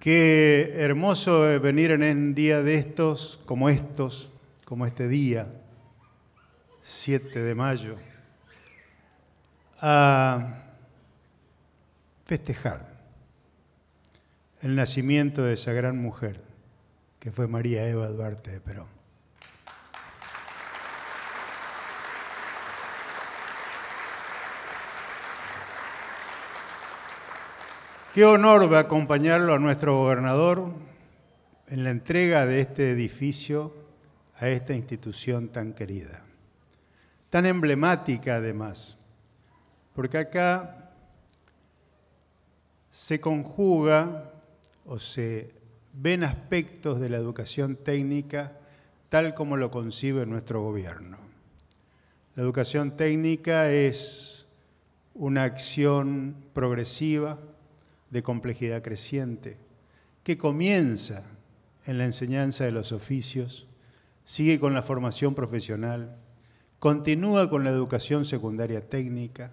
Qué hermoso venir en un día de estos, como estos, como este día, 7 de mayo, a festejar el nacimiento de esa gran mujer que fue María Eva Duarte de Perón. Qué honor va a acompañarlo a nuestro gobernador en la entrega de este edificio a esta institución tan querida, tan emblemática además, porque acá se conjuga o se ven aspectos de la educación técnica tal como lo concibe nuestro gobierno. La educación técnica es una acción progresiva, de complejidad creciente, que comienza en la enseñanza de los oficios, sigue con la formación profesional, continúa con la educación secundaria técnica,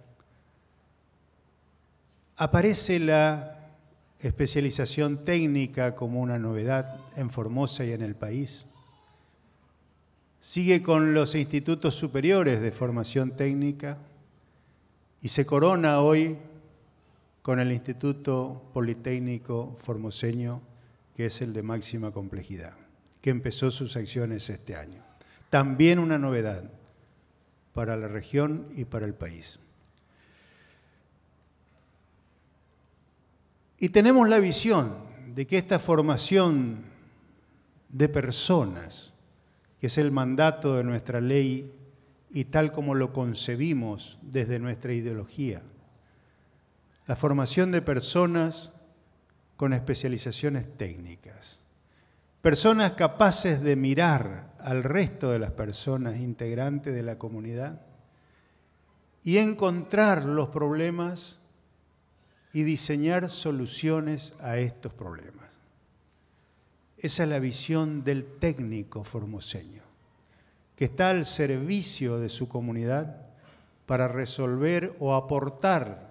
aparece la especialización técnica como una novedad en Formosa y en el país, sigue con los institutos superiores de formación técnica y se corona hoy con el Instituto Politécnico Formoseño, que es el de máxima complejidad, que empezó sus acciones este año. También una novedad para la región y para el país. Y tenemos la visión de que esta formación de personas, que es el mandato de nuestra ley y tal como lo concebimos desde nuestra ideología, la formación de personas con especializaciones técnicas, personas capaces de mirar al resto de las personas integrantes de la comunidad y encontrar los problemas y diseñar soluciones a estos problemas. Esa es la visión del técnico formoseño, que está al servicio de su comunidad para resolver o aportar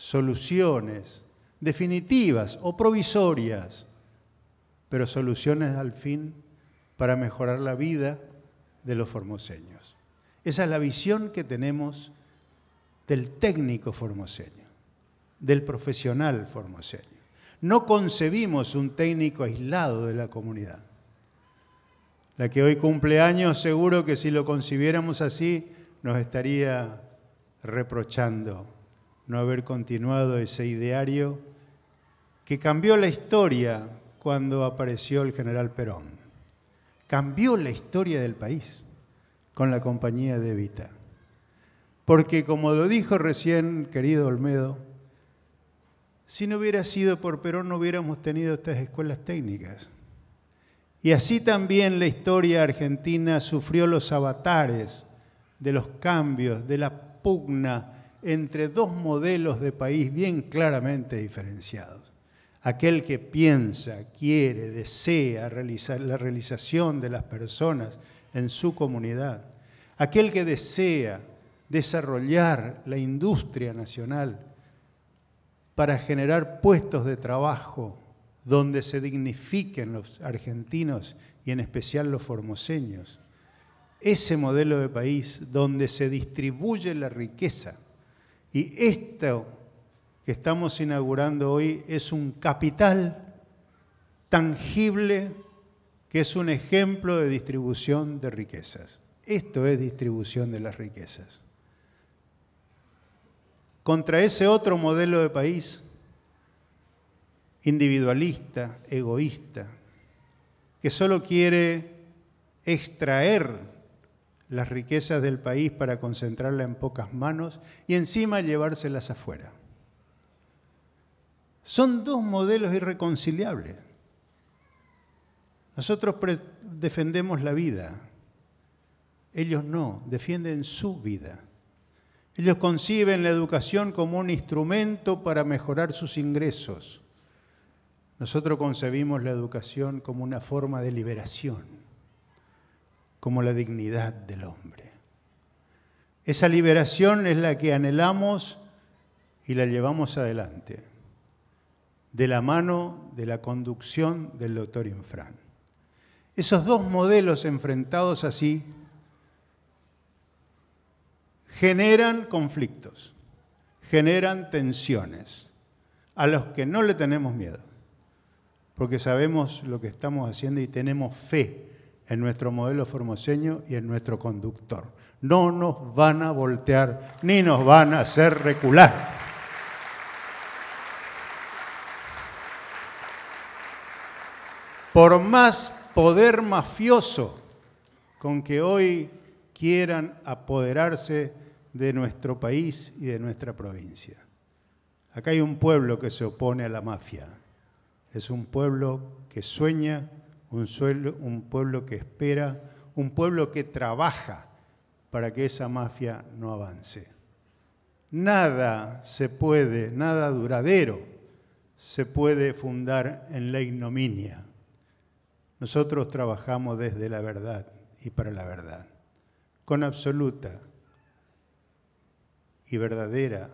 soluciones definitivas o provisorias, pero soluciones al fin para mejorar la vida de los formoseños. Esa es la visión que tenemos del técnico formoseño, del profesional formoseño. No concebimos un técnico aislado de la comunidad. La que hoy cumple años, seguro que si lo concibiéramos así, nos estaría reprochando no haber continuado ese ideario que cambió la historia cuando apareció el general Perón. Cambió la historia del país con la compañía de Evita. Porque como lo dijo recién, querido Olmedo, si no hubiera sido por Perón no hubiéramos tenido estas escuelas técnicas. Y así también la historia argentina sufrió los avatares de los cambios, de la pugna, entre dos modelos de país bien claramente diferenciados. Aquel que piensa, quiere, desea realizar la realización de las personas en su comunidad. Aquel que desea desarrollar la industria nacional para generar puestos de trabajo donde se dignifiquen los argentinos y en especial los formoseños. Ese modelo de país donde se distribuye la riqueza y esto que estamos inaugurando hoy es un capital tangible que es un ejemplo de distribución de riquezas. Esto es distribución de las riquezas. Contra ese otro modelo de país individualista, egoísta, que solo quiere extraer las riquezas del país para concentrarla en pocas manos y encima llevárselas afuera. Son dos modelos irreconciliables. Nosotros defendemos la vida, ellos no, defienden su vida. Ellos conciben la educación como un instrumento para mejorar sus ingresos. Nosotros concebimos la educación como una forma de liberación como la dignidad del hombre. Esa liberación es la que anhelamos y la llevamos adelante, de la mano de la conducción del doctor Infrán. Esos dos modelos enfrentados así generan conflictos, generan tensiones, a los que no le tenemos miedo, porque sabemos lo que estamos haciendo y tenemos fe en nuestro modelo formoseño y en nuestro conductor. No nos van a voltear ni nos van a hacer recular. Por más poder mafioso con que hoy quieran apoderarse de nuestro país y de nuestra provincia. Acá hay un pueblo que se opone a la mafia. Es un pueblo que sueña un, suelo, un pueblo que espera, un pueblo que trabaja para que esa mafia no avance. Nada se puede, nada duradero se puede fundar en la ignominia. Nosotros trabajamos desde la verdad y para la verdad, con absoluta y verdadera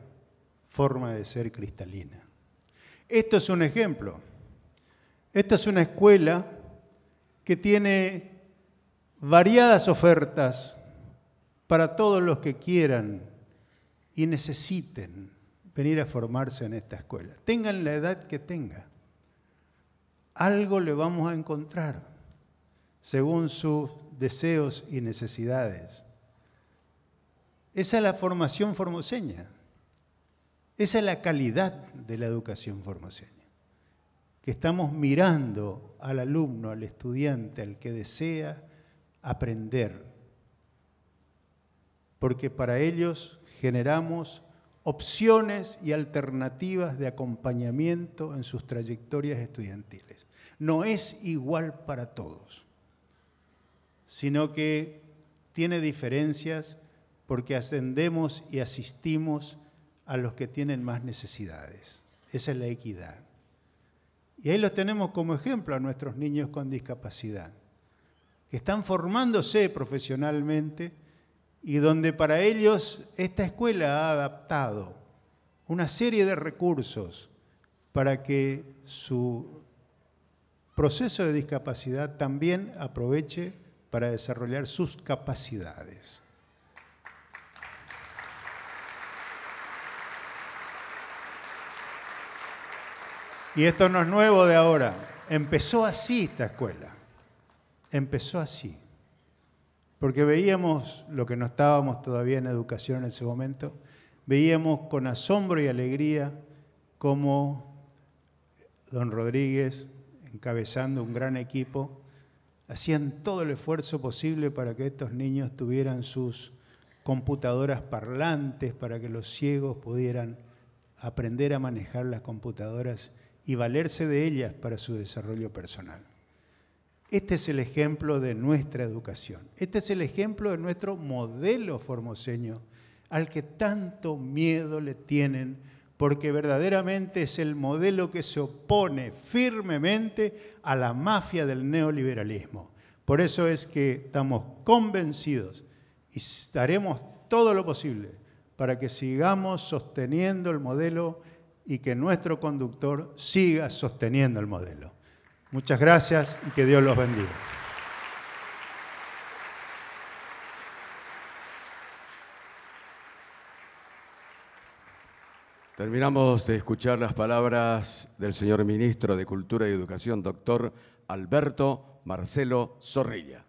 forma de ser cristalina. Esto es un ejemplo. Esta es una escuela que tiene variadas ofertas para todos los que quieran y necesiten venir a formarse en esta escuela. Tengan la edad que tengan, algo le vamos a encontrar según sus deseos y necesidades. Esa es la formación formoseña. Esa es la calidad de la educación formoseña que estamos mirando al alumno, al estudiante, al que desea aprender. Porque para ellos generamos opciones y alternativas de acompañamiento en sus trayectorias estudiantiles. No es igual para todos, sino que tiene diferencias porque ascendemos y asistimos a los que tienen más necesidades. Esa es la equidad. Y ahí los tenemos como ejemplo a nuestros niños con discapacidad, que están formándose profesionalmente y donde para ellos esta escuela ha adaptado una serie de recursos para que su proceso de discapacidad también aproveche para desarrollar sus capacidades. Y esto no es nuevo de ahora. Empezó así esta escuela. Empezó así. Porque veíamos lo que no estábamos todavía en educación en ese momento, veíamos con asombro y alegría cómo don Rodríguez, encabezando un gran equipo, hacían todo el esfuerzo posible para que estos niños tuvieran sus computadoras parlantes, para que los ciegos pudieran aprender a manejar las computadoras y valerse de ellas para su desarrollo personal. Este es el ejemplo de nuestra educación, este es el ejemplo de nuestro modelo formoseño al que tanto miedo le tienen porque verdaderamente es el modelo que se opone firmemente a la mafia del neoliberalismo. Por eso es que estamos convencidos y haremos todo lo posible para que sigamos sosteniendo el modelo y que nuestro conductor siga sosteniendo el modelo. Muchas gracias y que Dios los bendiga. Terminamos de escuchar las palabras del señor ministro de Cultura y Educación, doctor Alberto Marcelo Zorrilla.